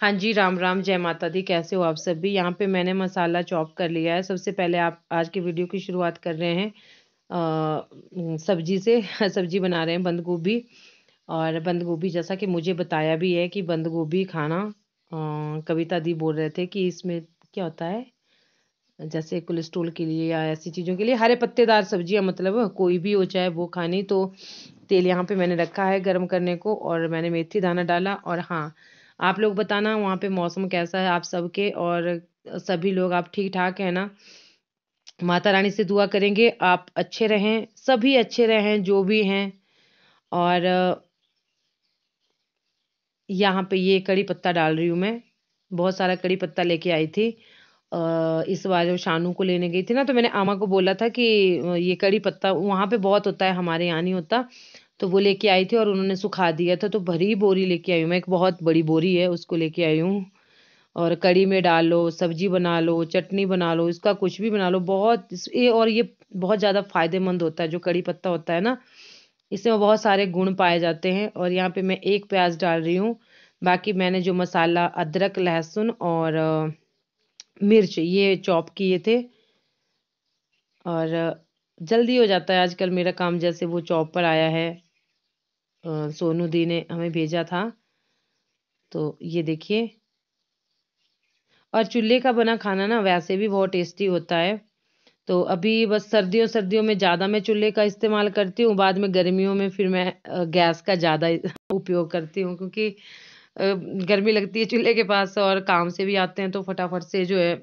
हाँ जी राम राम जय माता दी कैसे हो आप सभी यहाँ पे मैंने मसाला चॉप कर लिया है सबसे पहले आप आज की वीडियो की शुरुआत कर रहे हैं सब्जी से सब्जी बना रहे हैं बंद गोभी और बंद गोभी जैसा कि मुझे बताया भी है कि बंद गोभी खाना कविता दी बोल रहे थे कि इसमें क्या होता है जैसे कोलेस्ट्रोल के लिए या ऐसी चीज़ों के लिए हरे पत्तेदार सब्जियाँ मतलब कोई भी हो चाहे वो खानी तो तेल यहाँ पे मैंने रखा है गर्म करने को और मैंने मेथी दाना डाला और हाँ आप लोग बताना वहाँ पे मौसम कैसा है आप सबके और सभी लोग आप ठीक ठाक हैं ना माता रानी से दुआ करेंगे आप अच्छे रहें सभी अच्छे रहें जो भी हैं और यहाँ पे ये कड़ी पत्ता डाल रही हूँ मैं बहुत सारा कड़ी पत्ता लेके आई थी इस बार जब शानू को लेने गई थी ना तो मैंने आमा को बोला था कि ये कड़ी पत्ता वहाँ पे बहुत होता है हमारे यहाँ नहीं होता तो वो लेके आई थी और उन्होंने सुखा दिया था तो भरी बोरी लेके आई हूँ मैं एक बहुत बड़ी बोरी है उसको लेके आई हूँ और कड़ी में डाल लो सब्जी बना लो चटनी बना लो इसका कुछ भी बना लो बहुत ये और ये बहुत ज़्यादा फायदेमंद होता है जो कड़ी पत्ता होता है ना इसमें बहुत सारे गुण पाए जाते हैं और यहाँ पे मैं एक प्याज डाल रही हूँ बाकी मैंने जो मसाला अदरक लहसुन और मिर्च ये चॉप किए थे और जल्दी हो जाता है आजकल मेरा काम जैसे वो चॉप पर आया है सोनू दी ने हमें भेजा था तो ये देखिए और चूल्हे का बना खाना ना वैसे भी बहुत टेस्टी होता है तो अभी बस सर्दियों सर्दियों में ज़्यादा मैं चूल्हे का इस्तेमाल करती हूँ बाद में गर्मियों में फिर मैं गैस का ज़्यादा उपयोग करती हूँ क्योंकि गर्मी लगती है चूल्हे के पास और काम से भी आते हैं तो फटाफट से जो है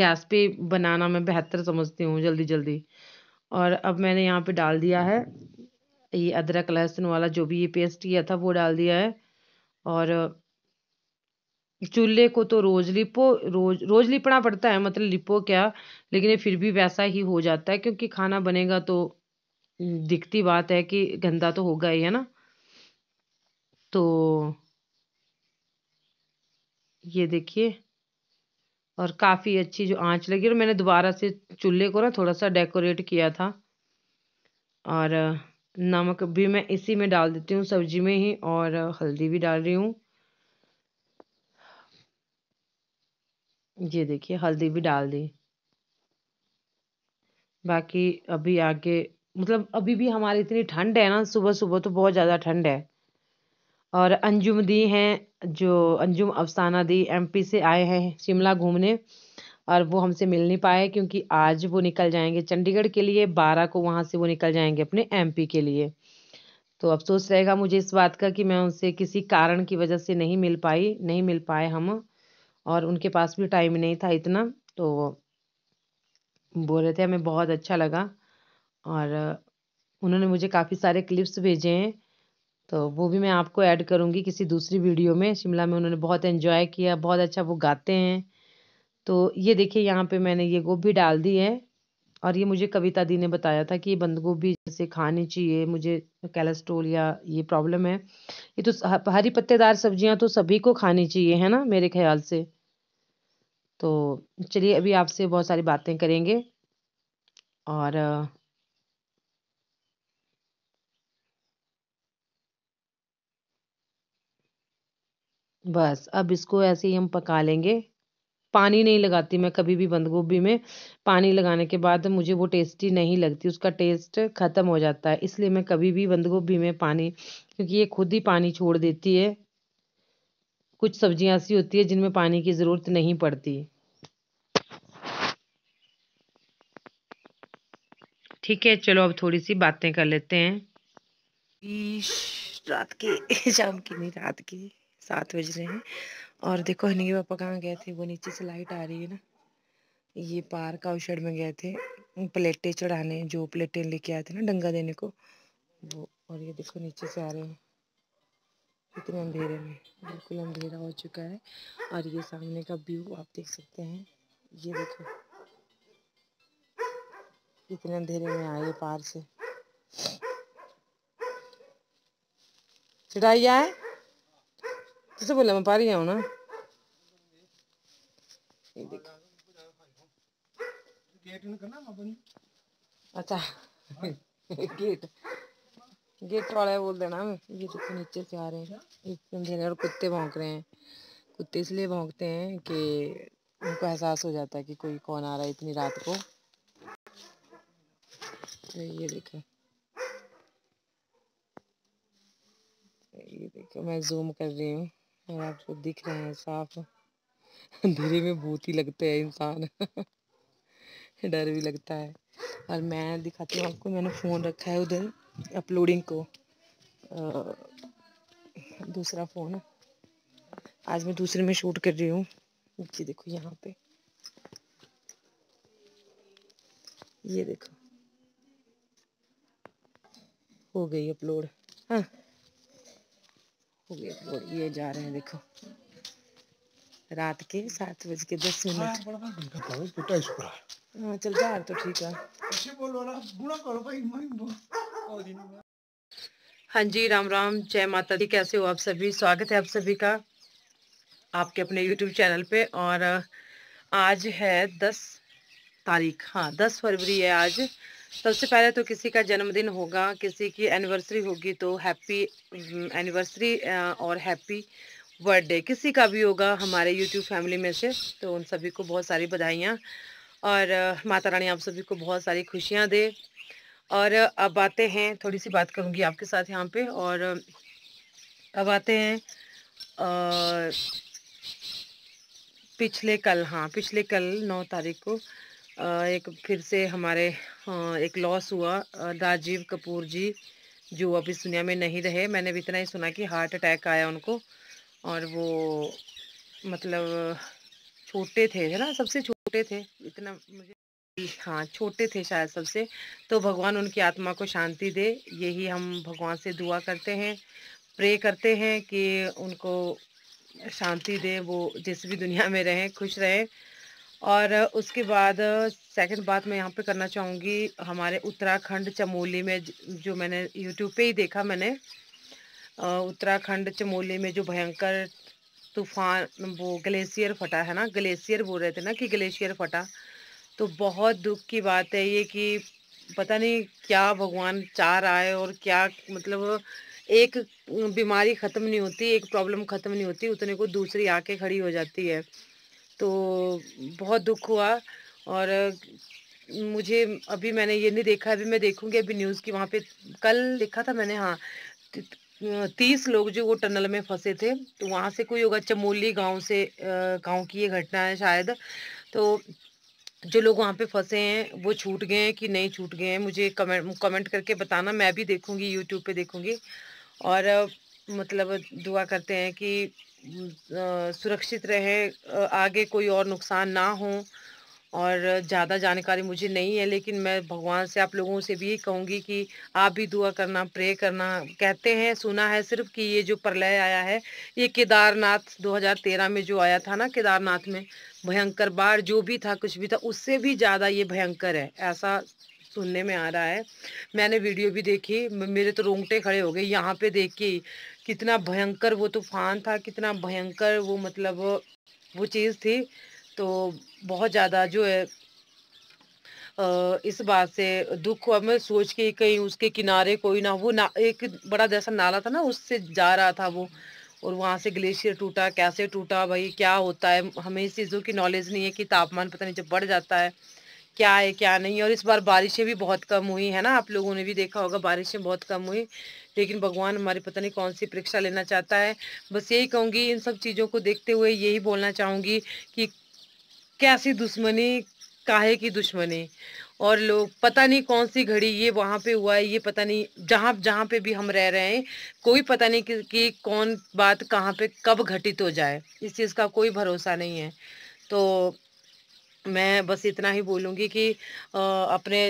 गैस पे बनाना मैं बेहतर समझती हूँ जल्दी जल्दी और अब मैंने यहाँ पे डाल दिया है ये अदरक लहसुन वाला जो भी ये पेस्ट किया था वो डाल दिया है और चूल्हे को तो रोज लिपो रोज रोज लिपना पड़ता है मतलब लिपो क्या लेकिन ये फिर भी वैसा ही हो जाता है क्योंकि खाना बनेगा तो दिखती बात है कि गंदा तो होगा ही है ना तो ये देखिए और काफ़ी अच्छी जो आंच लगी और मैंने दोबारा से चूल्हे को ना थोड़ा सा डेकोरेट किया था और नमक भी मैं इसी में डाल देती हूँ सब्जी में ही और हल्दी भी डाल रही हूँ ये देखिए हल्दी भी डाल दी बाकी अभी आगे मतलब अभी भी हमारी इतनी ठंड है ना सुबह सुबह तो बहुत ज़्यादा ठंड है और अंजुम दी हैं जो अंजुम अफसाना दी एमपी से आए हैं शिमला घूमने और वो हमसे मिल नहीं पाए क्योंकि आज वो निकल जाएंगे चंडीगढ़ के लिए बारह को वहाँ से वो निकल जाएंगे अपने एम के लिए तो अफसोस रहेगा मुझे इस बात का कि मैं उनसे किसी कारण की वजह से नहीं मिल पाई नहीं मिल पाए हम और उनके पास भी टाइम नहीं था इतना तो बोल रहे थे हमें बहुत अच्छा लगा और उन्होंने मुझे काफ़ी सारे क्लिप्स भेजे हैं तो वो भी मैं आपको ऐड करूँगी किसी दूसरी वीडियो में शिमला में उन्होंने बहुत एंजॉय किया बहुत अच्छा वो गाते हैं तो ये देखिए यहाँ पे मैंने ये गोभी डाल दी है और ये मुझे कविता दी ने बताया था कि ये बंद गोभी जैसे खानी चाहिए मुझे कैलेस्ट्रोल या ये प्रॉब्लम है ये तो हाँ, हरी पत्तेदार सब्जियां तो सभी को खानी चाहिए है ना मेरे ख्याल से तो चलिए अभी आपसे बहुत सारी बातें करेंगे और बस अब इसको ऐसे ही हम पका लेंगे पानी नहीं लगाती मैं कभी भी बंद गोभी में पानी लगाने के बाद मुझे वो टेस्टी नहीं लगती उसका टेस्ट ख़त्म हो जाता है इसलिए मैं कभी भी बंद गोभी में पानी क्योंकि ये खुद ही पानी छोड़ देती है कुछ सब्जियां ऐसी होती है जिनमें पानी की ज़रूरत नहीं पड़ती ठीक है चलो अब थोड़ी सी बातें कर लेते हैं रात के शाम की नहीं रात के सात बज रहे हैं और देखो हनी के पापा कहाँ गए थे वो नीचे से लाइट आ रही है ना ये पार्क आउटसाइड में गए थे प्लेटें चढ़ाने जो प्लेटें लेके आए थे ना डंगा देने को वो और ये देखो नीचे से आ रहे हैं कितने अंधेरे में बिल्कुल अंधेरा हो चुका है और ये सामने का व्यू आप देख सकते हैं ये देखो इतने अंधेरे में आए पार से चढ़ाइया है तुझे तो बोला मैं पारी आऊँ ना ये देख अच्छा गेट गेट वाला बोल देना ये देखो नीचे से आ रहे हैं एकदम अंधेरे और कुत्ते भौंक रहे हैं कुत्ते इसलिए भौंकते हैं कि उनको एहसास हो जाता है कि कोई कौन आ रहा है इतनी रात को तो ये देखें ये देखो मैं जूम कर रही हूँ और आपको दिख रहे हैं साफ अंधेरे में भूत ही लगते हैं इंसान डर भी लगता है और मैं दिखाती हूँ आपको मैंने फ़ोन रखा है उधर अपलोडिंग को आ, दूसरा फ़ोन आज मैं दूसरे में शूट कर रही हूँ ये देखो यहाँ पे ये देखो हो गई अपलोड हाँ ये जा रहे हैं देखो रात के सात बज के दस हाँ, मिनट हाँ, चल जा तो ठीक है हाँ जी राम राम जय माता दी कैसे हो आप सभी स्वागत है आप सभी का आपके अपने यूट्यूब चैनल पे और आज है दस तारीख हाँ दस फरवरी है आज सबसे पहले तो किसी का जन्मदिन होगा किसी की एनिवर्सरी होगी तो हैप्पी एनिवर्सरी और हैप्पी बर्थडे किसी का भी होगा हमारे यूट्यूब फैमिली में से तो उन सभी को बहुत सारी बधाइयाँ और माता रानी आप सभी को बहुत सारी खुशियाँ दे और अब आते हैं थोड़ी सी बात करूँगी आपके साथ यहाँ पे और अब आते हैं आ, पिछले कल हाँ पिछले कल नौ तारीख को एक फिर से हमारे एक लॉस हुआ राजीव कपूर जी जो अब इस दुनिया में नहीं रहे मैंने भी इतना ही सुना कि हार्ट अटैक आया उनको और वो मतलब छोटे थे है ना सबसे छोटे थे इतना मुझे हाँ छोटे थे शायद सबसे तो भगवान उनकी आत्मा को शांति दे यही हम भगवान से दुआ करते हैं प्रे करते हैं कि उनको शांति दे वो जिस भी दुनिया में रहें खुश रहें और उसके बाद सेकंड बात मैं यहाँ पे करना चाहूँगी हमारे उत्तराखंड चमोली में जो मैंने यूट्यूब पे ही देखा मैंने उत्तराखंड चमोली में जो भयंकर तूफान वो ग्लेशियर फटा है ना ग्लेशियर बोल रहे थे ना कि ग्लेशियर फटा तो बहुत दुख की बात है ये कि पता नहीं क्या भगवान चाह रहा है और क्या मतलब एक बीमारी ख़त्म नहीं होती एक प्रॉब्लम ख़त्म नहीं होती उतने को दूसरी आके खड़ी हो जाती है तो बहुत दुख हुआ और मुझे अभी मैंने ये नहीं देखा अभी मैं देखूंगी अभी न्यूज़ की वहाँ पे कल देखा था मैंने हाँ तीस लोग जो वो टनल में फंसे थे तो वहाँ से कोई होगा चमोली गांव से गांव की ये घटना है शायद तो जो लोग वहाँ पे फंसे हैं वो छूट गए हैं कि नहीं छूट गए हैं मुझे कमेंट कमेंट करके बताना मैं भी देखूँगी यूट्यूब पर देखूँगी और मतलब दुआ करते हैं कि सुरक्षित रहे आगे कोई और नुकसान ना हो और ज़्यादा जानकारी मुझे नहीं है लेकिन मैं भगवान से आप लोगों से भी कहूँगी कि आप भी दुआ करना प्रे करना कहते हैं सुना है सिर्फ कि ये जो प्रलय आया है ये केदारनाथ 2013 में जो आया था ना केदारनाथ में भयंकर बाढ़ जो भी था कुछ भी था उससे भी ज़्यादा ये भयंकर है ऐसा सुनने में आ रहा है मैंने वीडियो भी देखी मेरे तो रोंगटे खड़े हो गए यहाँ पे देख के कितना भयंकर वो तूफान था कितना भयंकर वो मतलब वो चीज़ थी तो बहुत ज़्यादा जो है इस बात से दुख हुआ मैं सोच के कहीं उसके किनारे कोई ना वो ना एक बड़ा जैसा नाला था ना उससे जा रहा था वो और वहाँ से ग्लेशियर टूटा कैसे टूटा भाई क्या होता है हमें इस चीज़ों की नॉलेज नहीं है कि तापमान पता नहीं जब बढ़ जाता है क्या है क्या नहीं और इस बार बारिशें भी बहुत कम हुई है ना आप लोगों ने भी देखा होगा बारिशें बहुत कम हुई लेकिन भगवान हमारे पता नहीं कौन सी परीक्षा लेना चाहता है बस यही कहूँगी इन सब चीज़ों को देखते हुए यही बोलना चाहूँगी कि कैसी दुश्मनी काहे की दुश्मनी और लोग पता नहीं कौन सी घड़ी ये वहाँ पे हुआ है ये पता नहीं जहाँ जहाँ पे भी हम रह रहे हैं कोई पता नहीं कि, कि कौन बात कहाँ पे कब घटित हो जाए इस चीज़ का कोई भरोसा नहीं है तो मैं बस इतना ही बोलूँगी कि अपने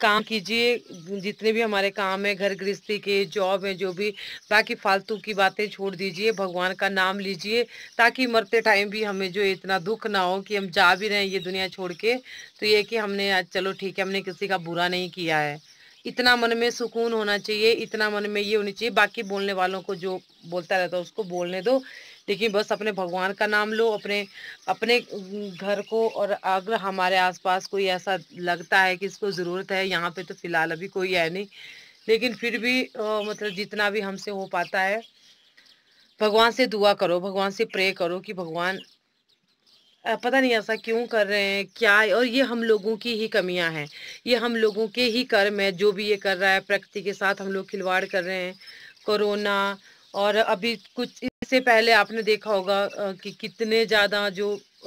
काम कीजिए जितने भी हमारे काम है घर गृहस्थी के जॉब है जो भी बाकी फालतू की बातें छोड़ दीजिए भगवान का नाम लीजिए ताकि मरते टाइम भी हमें जो इतना दुख ना हो कि हम जा भी रहे ये दुनिया छोड़ के तो ये कि हमने आज चलो ठीक है हमने किसी का बुरा नहीं किया है इतना मन में सुकून होना चाहिए इतना मन में ये होनी चाहिए बाकी बोलने वालों को जो बोलता रहता है उसको बोलने दो लेकिन बस अपने भगवान का नाम लो अपने अपने घर को और अगर हमारे आसपास कोई ऐसा लगता है कि इसको ज़रूरत है यहाँ पे तो फ़िलहाल अभी कोई है नहीं लेकिन फिर भी आ, मतलब जितना भी हमसे हो पाता है भगवान से दुआ करो भगवान से प्रे करो कि भगवान पता नहीं ऐसा क्यों कर रहे हैं क्या है और ये हम लोगों की ही कमियां हैं ये हम लोगों के ही कर्म है जो भी ये कर रहा है प्रकृति के साथ हम लोग खिलवाड़ कर रहे हैं कोरोना और अभी कुछ इससे पहले आपने देखा होगा कि कितने ज़्यादा जो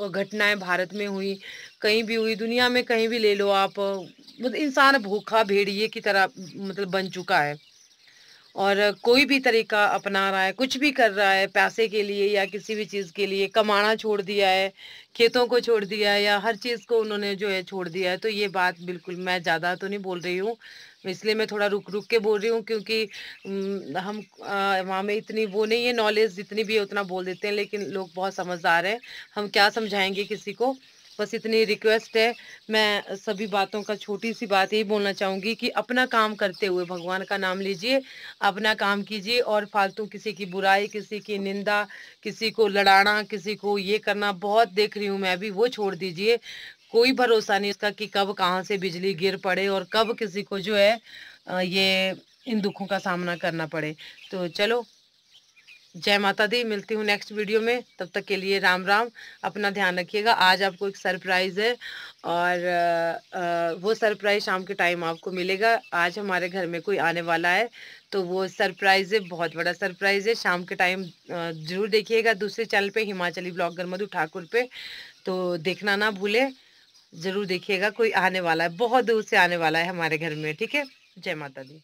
घटनाएं भारत में हुई कहीं भी हुई दुनिया में कहीं भी ले लो आप मतलब इंसान भूखा भेड़िए की तरह मतलब बन चुका है और कोई भी तरीका अपना रहा है कुछ भी कर रहा है पैसे के लिए या किसी भी चीज़ के लिए कमाना छोड़ दिया है खेतों को छोड़ दिया है या हर चीज़ को उन्होंने जो है छोड़ दिया है तो ये बात बिल्कुल मैं ज़्यादा तो नहीं बोल रही हूँ इसलिए मैं थोड़ा रुक रुक के बोल रही हूँ क्योंकि हम हमें इतनी वो नहीं है नॉलेज जितनी भी है उतना बोल देते हैं लेकिन लोग बहुत समझदार हैं हम क्या समझाएंगे किसी को बस इतनी रिक्वेस्ट है मैं सभी बातों का छोटी सी बात यही बोलना चाहूँगी कि अपना काम करते हुए भगवान का नाम लीजिए अपना काम कीजिए और फालतू किसी की बुराई किसी की निंदा किसी को लड़ाना किसी को ये करना बहुत देख रही हूँ मैं अभी वो छोड़ दीजिए कोई भरोसा नहीं उसका कि कब कहाँ से बिजली गिर पड़े और कब किसी को जो है ये इन दुखों का सामना करना पड़े तो चलो जय माता दी मिलती हूँ नेक्स्ट वीडियो में तब तक के लिए राम राम अपना ध्यान रखिएगा आज आपको एक सरप्राइज़ है और वो सरप्राइज़ शाम के टाइम आपको मिलेगा आज हमारे घर में कोई आने वाला है तो वो सरप्राइज़ है बहुत बड़ा सरप्राइज़ है शाम के टाइम ज़रूर देखिएगा दूसरे चैनल पे हिमाचली ब्लॉगर मधु ठाकुर पे तो देखना ना भूलें ज़रूर देखिएगा कोई आने वाला है बहुत दूर से आने वाला है हमारे घर में ठीक है जय माता दी